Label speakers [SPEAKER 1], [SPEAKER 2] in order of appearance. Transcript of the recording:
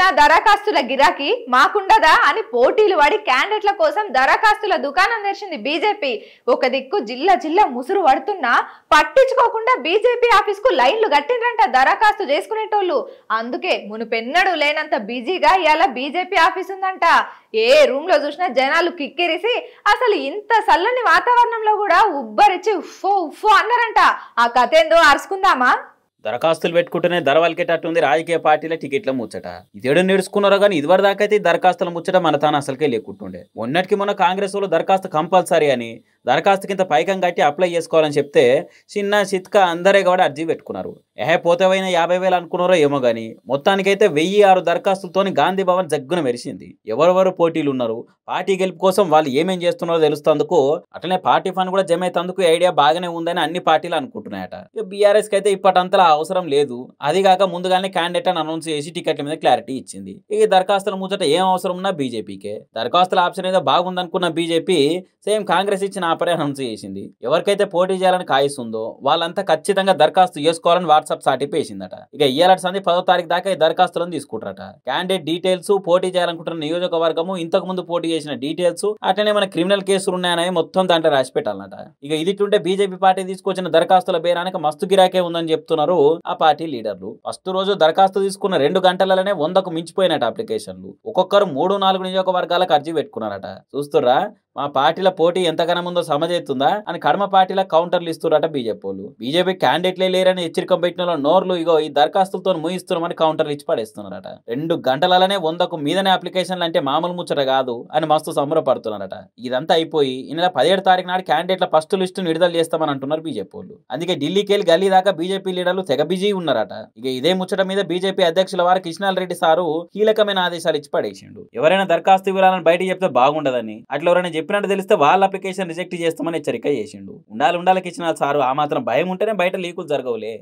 [SPEAKER 1] ఏమైనా దరఖాస్తుల గిరాకీ మాకుండదా అని పోటీలు వాడి క్యాండిడేట్ల కోసం దరఖాస్తుల దుకాణం తెరిచింది బీజేపీ ఒక దిక్కు జిల్లా జిల్లా ముసురు పడుతున్నా పట్టించుకోకుండా బీజేపీ ఆఫీస్ కు లైన్లు కట్టిండ్రంట దరఖాస్తు చేసుకునేటోళ్ళు అందుకే మునుపెన్నడూ లేనంత బిజీగా ఇవాళ బీజేపీ ఆఫీస్ ఉందంట ఏ రూమ్ లో చూసినా జనాలు కిక్కిరిసి అసలు ఇంత చల్లని వాతావరణంలో కూడా ఉబ్బరిచ్చి ఉఫ్ఫో ఉఫ్ఫో అన్నారంట ఆ కథ ఏందో అరుసుకుందామా
[SPEAKER 2] దరఖాస్తులు పెట్టుకుంటేనే ధర వలికేటట్టుంది రాజకీయ పార్టీల టికెట్ల ముచ్చట ఇదేడు నేర్చుకున్నారో కానీ ఇదివరి దాకైతే దరఖాస్తుల ముచ్చట మన తాను అసలుకే లేకుంటుండే మొన్నటికి మొన్న కాంగ్రెస్ వాళ్ళు దరఖాస్తు కంపల్సరీ అని దరఖాస్తు కింద పైకం కట్టి అప్లై చేసుకోవాలని చెప్తే చిన్న చిత్క అందరే కూడా అర్జీ పెట్టుకున్నారు ఏ పోతేవైన యాభై వేలు అనుకున్నారో ఏమో కానీ మొత్తానికైతే వెయ్యి ఆరు దరఖాస్తులతోని గాంధీ భవన్ జగ్గున మెరిసింది ఎవరెవరు పోటీలు ఉన్నారు పార్టీ గెలుపు కోసం వాళ్ళు ఏమేం చేస్తున్నారో తెలుస్తందుకు అట్లనే పార్టీ ఫండ్ కూడా జమ అవుతందుకు ఐడియా బాగానే ఉందని అన్ని పార్టీలు అనుకుంటున్నాయట బీఆర్ఎస్ కి అయితే ఇప్పటంతలా అవసరం లేదు అదిగాక ముందుగానే క్యాండిడేట్ అని అనౌన్స్ చేసి టికెట్ల మీద క్లారిటీ ఇచ్చింది ఈ దరఖాస్తుల ముచ్చట ఏం అవసరం ఉన్నా బీజేపీకే దరఖాస్తుల ఆప్షన్ ఏదో బాగుందనుకున్న బీజేపీ సేమ్ కాంగ్రెస్ ఇచ్చిన అనౌన్స్ చేసింది ఎవరికైతే పోటీ చేయాలని కాయిస్తుందో వాళ్ళంతా ఖచ్చితంగా దరఖాస్తు చేసుకోవాలని వాట్సాప్ సాటిపి వేసిందట ఇక ఇయ్యాలట సంది పదో తారీఖు దాకా ఈ దరఖాస్తులను తీసుకుంటారట క్యాండిడేట్ డీటెయిల్స్ పోటీ చేయాలనుకుంటున్న నియోజకవర్గము ఇంతకు ముందు పోటీ చేసిన డీటెయిల్స్ అట్లనే మన క్రిమినల్ కేసులు ఉన్నాయని మొత్తం దాంట్లో రాసి పెట్టాలన్నట ఇక ఇదిట్టుంటే బీజేపీ పార్టీ తీసుకొచ్చిన దరఖాస్తుల బేరానికి మస్తు గిరాకే ఉందని చెప్తున్నారు ఆ పార్టీ లీడర్లు ఫస్ట్ రోజు దరఖాస్తు తీసుకున్న రెండు గంటలనే వందకు మించిపోయినట అప్లికేషన్లు ఒక్కొక్కరు మూడు నాలుగు నియోజకవర్గాలకు అర్జీ పెట్టుకున్నారట చూస్తురా మా పార్టీల పోటీ ఎంతగానో ఉందో సమజైతుందా అని కడమ పార్టీల కౌంటర్లు ఇస్తున్నారట బీజేపీ వాళ్ళు బీజేపీ క్యాండిడేట్లే లేరని హెచ్చరిక పెట్టిన నోర్లు ఇగో ఈ దరఖాస్తులతో ముగిస్తున్నామని కౌంటర్లు ఇచ్చి పడేస్తున్నారట రెండు గంటలనే వందకు మీదనే అప్లికేషన్లు అంటే మామూలు ముచ్చట కాదు అని మస్తు సంబరపడుతున్నారట ఇదంతా అయిపోయి ఈ నెల పదిహేడు తారీఖు నాడు క్యాండిడేట్ల ఫస్ట్ లిస్టును విడుదల చేస్తామని అంటున్నారు బీజేపీ వాళ్ళు అందుకే ఢిల్లీకి వెళ్ళి గల్లీ దాకా బీజేపీ లీడర్లు తెగ బిజీ ఉన్నారట ఇక ఇదే ముచ్చట మీద బీజేపీ అధ్యక్షుల వారు కిషనాల్ రెడ్డి సారు కీలకమైన ఆదేశాలు ఇచ్చి పడేసిండు ఎవరైనా దరఖాస్తు వివరాలను బయట చెప్తే బాగుండదని అట్లా ఎవరైనా చెప్పినట్టు తెలిస్తే వాళ్ళ అప్లికేషన్ రిజెక్ట్ రిజెక్ట్ చేస్తామని హెచ్చరిక చేసిండు ఉండాలి ఉండాలకి ఇచ్చిన సారు ఆ మాత్రం భయం ఉంటేనే బయట లీకులు జరగవులే